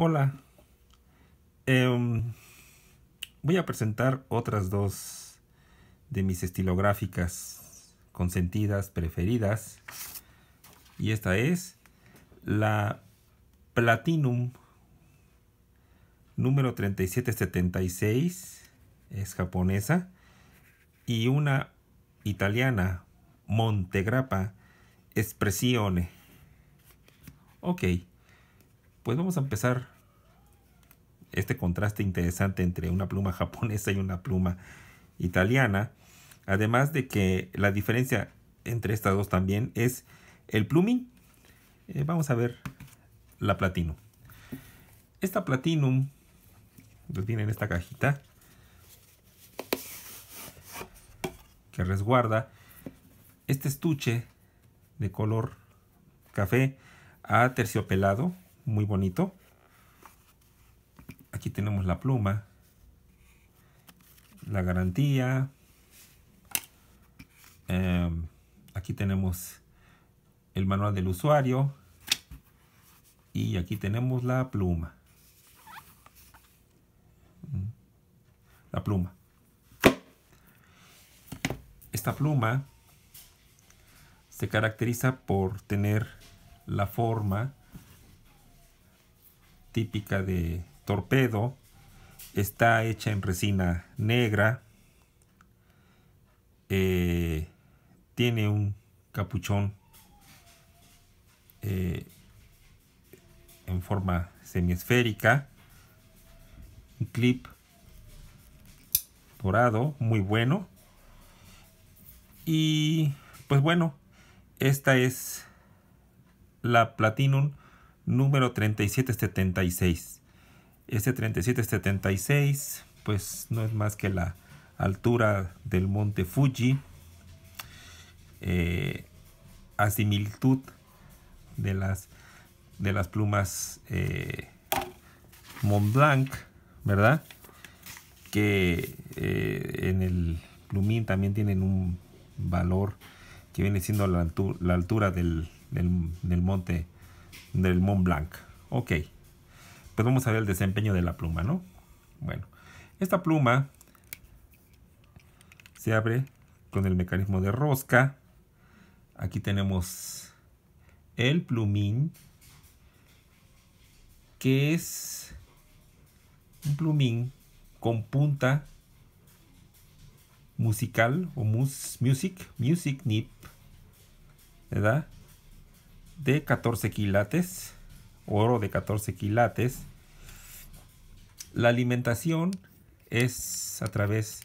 Hola. Em, voy a presentar otras dos de mis estilográficas consentidas, preferidas. Y esta es la Platinum número 3776. Es japonesa. Y una italiana, Montegrappa Espressione. Ok pues vamos a empezar este contraste interesante entre una pluma japonesa y una pluma italiana. Además de que la diferencia entre estas dos también es el pluming. Eh, vamos a ver la Platinum. Esta Platinum lo viene en esta cajita que resguarda este estuche de color café a terciopelado muy bonito. Aquí tenemos la pluma, la garantía. Em, aquí tenemos el manual del usuario. Y aquí tenemos la pluma. La pluma. Esta pluma se caracteriza por tener la forma típica de torpedo. Está hecha en resina negra. Eh, tiene un capuchón eh, en forma semiesférica. Un clip dorado, muy bueno. Y pues bueno, esta es la Platinum número 3776. Este 3776 pues no es más que la altura del monte Fuji eh, a similitud de las, de las plumas eh, Mont Blanc, ¿verdad? Que eh, en el plumín también tienen un valor que viene siendo la, altura, del, del, del monte del Mont Blanc. Ok, pues vamos a ver el desempeño de la pluma, ¿no? Bueno, esta pluma se abre con el mecanismo de rosca. Aquí tenemos el plumín, que es un plumín con punta musical o music, music nip, ¿verdad? de 14 quilates, oro de 14 quilates. La alimentación es a través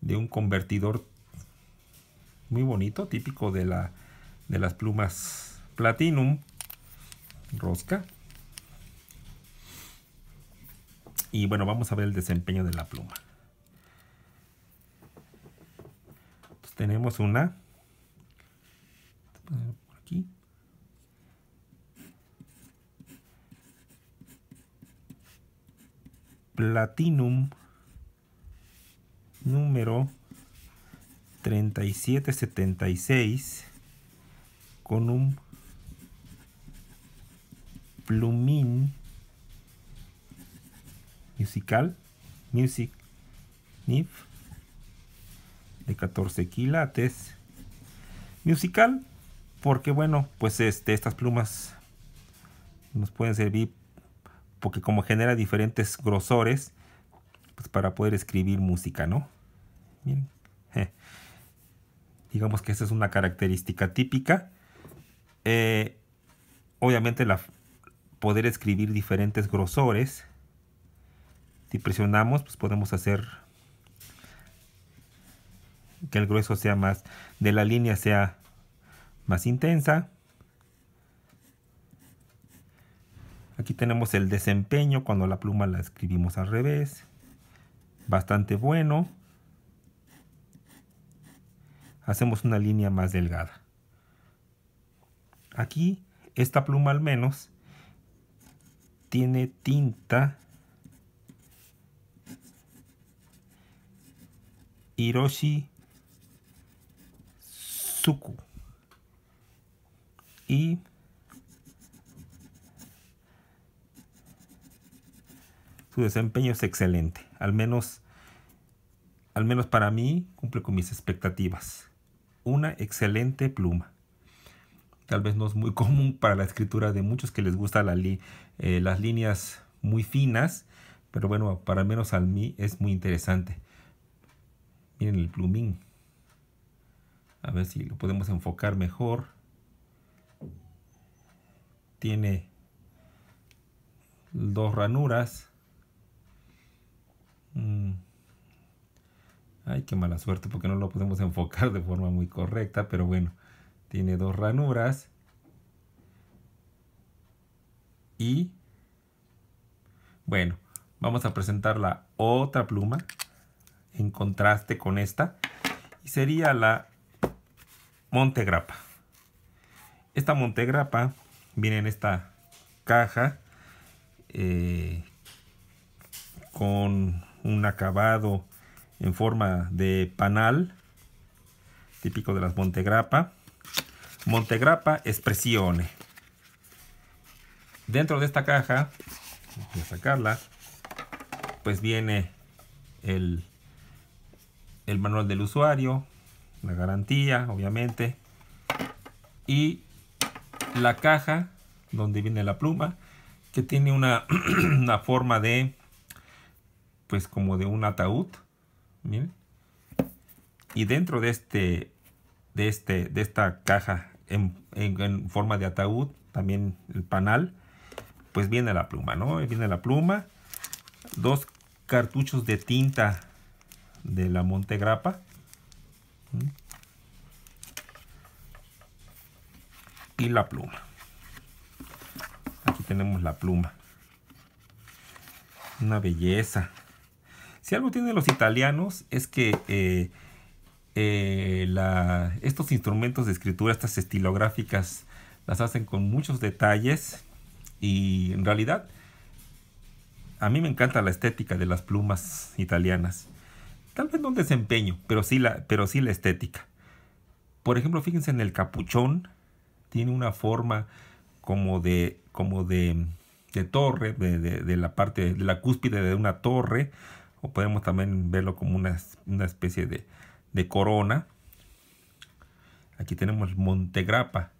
de un convertidor muy bonito, típico de, la, de las plumas Platinum, rosca. Y bueno, vamos a ver el desempeño de la pluma. tenemos una Platinum número 3776 con un plumín musical music nif de 14 quilates musical porque bueno pues este estas plumas nos pueden servir porque como genera diferentes grosores, pues para poder escribir música, ¿no? Digamos que esa es una característica típica. Eh, obviamente la, poder escribir diferentes grosores. Si presionamos, pues podemos hacer que el grueso sea más, de la línea sea más intensa. Aquí tenemos el desempeño cuando la pluma la escribimos al revés. Bastante bueno. Hacemos una línea más delgada. Aquí, esta pluma al menos, tiene tinta Hiroshi Suku. Y desempeño es excelente. Al menos, al menos para mí cumple con mis expectativas. Una excelente pluma. Tal vez no es muy común para la escritura de muchos que les gustan la eh, las líneas muy finas, pero bueno, para menos al mí es muy interesante. Miren el plumín. A ver si lo podemos enfocar mejor. Tiene dos ranuras Ay, qué mala suerte porque no lo podemos enfocar de forma muy correcta, pero bueno, tiene dos ranuras y bueno, vamos a presentar la otra pluma en contraste con esta y sería la Montegrapa. Esta Montegrapa viene en esta caja eh, con un acabado en forma de panal, típico de las Montegrappa. Montegrappa Espressione. Dentro de esta caja, voy a sacarla, pues viene el, manual del usuario, la garantía, obviamente, y la caja donde viene la pluma, que tiene una forma de, pues como de un ataúd, y dentro de, este, de, este, de esta caja en, forma de ataúd, también el panal, pues viene la pluma, ¿no? Viene la pluma, dos cartuchos de tinta de la Montegrapa. Y la pluma. Aquí tenemos la pluma. Una belleza. Si algo tienen los italianos es que eh, eh, estos instrumentos de escritura, estas estilográficas, las hacen con muchos detalles y en realidad a mí me encanta la estética de las plumas italianas. Tal vez no un desempeño, pero sí la, pero sí la estética. Por ejemplo, fíjense en el capuchón, tiene una forma como de, como de, torre, de, de la parte, de la cúspide de una torre, o podemos también verlo como una, especie de, corona. Aquí tenemos Montegrapa.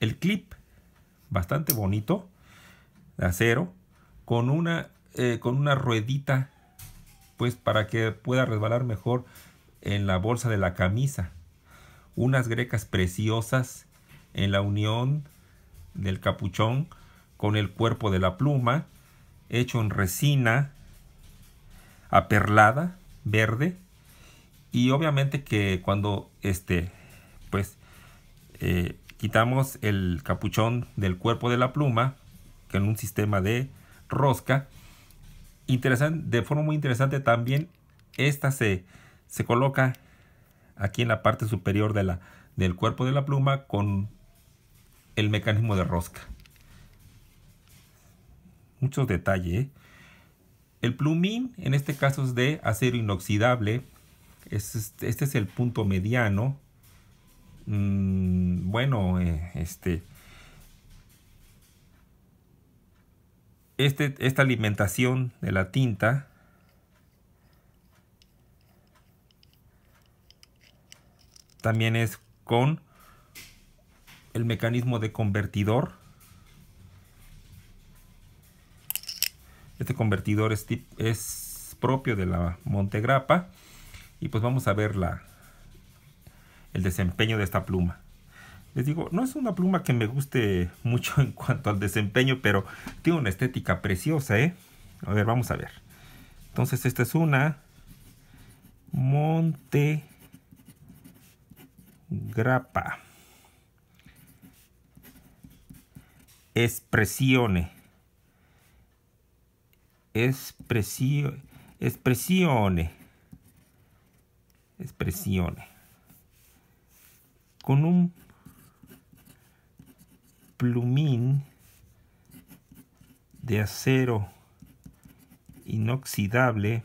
El clip, bastante bonito, de acero, con una, eh, con una ruedita, pues para que pueda resbalar mejor en la bolsa de la camisa. Unas grecas preciosas en la unión del capuchón con el cuerpo de la pluma, hecho en resina, aperlada, verde. Y obviamente que cuando este, pues, eh, quitamos el capuchón del cuerpo de la pluma, que en un sistema de rosca, interesante, de forma muy interesante también, esta se, se coloca aquí en la parte superior de la, del cuerpo de la pluma con el mecanismo de rosca. Muchos detalles. ¿eh? El plumín en este caso es de acero inoxidable. Este, es el punto mediano. Mm, bueno, eh, este, este, esta alimentación de la tinta también es con el mecanismo de convertidor Este convertidor es, propio de la Montegrappa. Y pues vamos a ver la, el desempeño de esta pluma. Les digo, no es una pluma que me guste mucho en cuanto al desempeño, pero tiene una estética preciosa, ¿eh? A ver, vamos a ver. Entonces, esta es una Monte Expresione expresiones, expresiones, con un plumín de acero inoxidable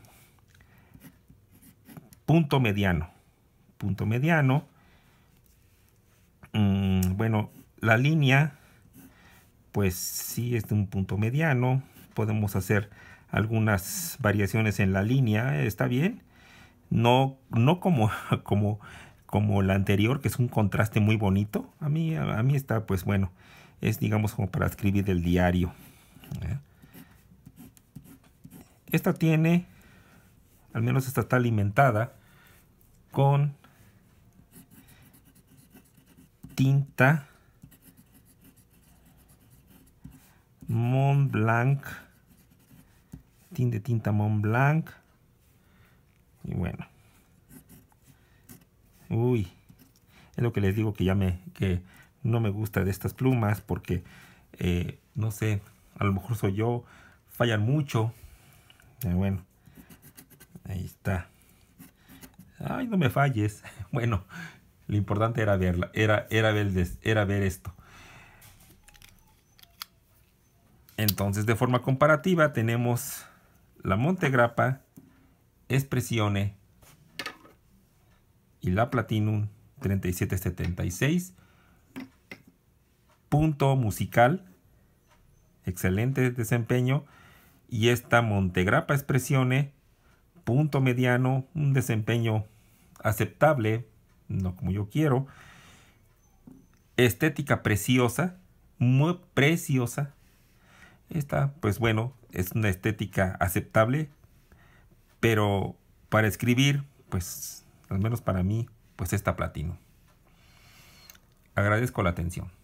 punto mediano punto mediano mm, bueno la línea pues si sí es de un punto mediano podemos hacer algunas variaciones en la línea, está bien. No, no como, como, como la anterior, que es un contraste muy bonito. A mí, a mí está, pues bueno, es digamos como para escribir el diario. ¿eh? Esta tiene, al menos esta está alimentada con tinta Mont Blanc tin de tinta Mont Blanc. Y bueno. Uy. Es lo que les digo que ya me... Que no me gusta de estas plumas porque... Eh, no sé. A lo mejor soy yo. Fallan mucho. Eh, bueno. Ahí está. Ay, no me falles. Bueno. Lo importante era verla. Era, era, era ver esto. Entonces, de forma comparativa, tenemos la Montegrappa Espressione y la Platinum 3776. Punto musical. Excelente desempeño. Y esta Montegrappa expresione Punto mediano. Un desempeño aceptable. No como yo quiero. Estética preciosa. Muy preciosa. Esta, pues bueno, es una estética aceptable, pero para escribir, pues al menos para mí, pues está platino. Agradezco la atención.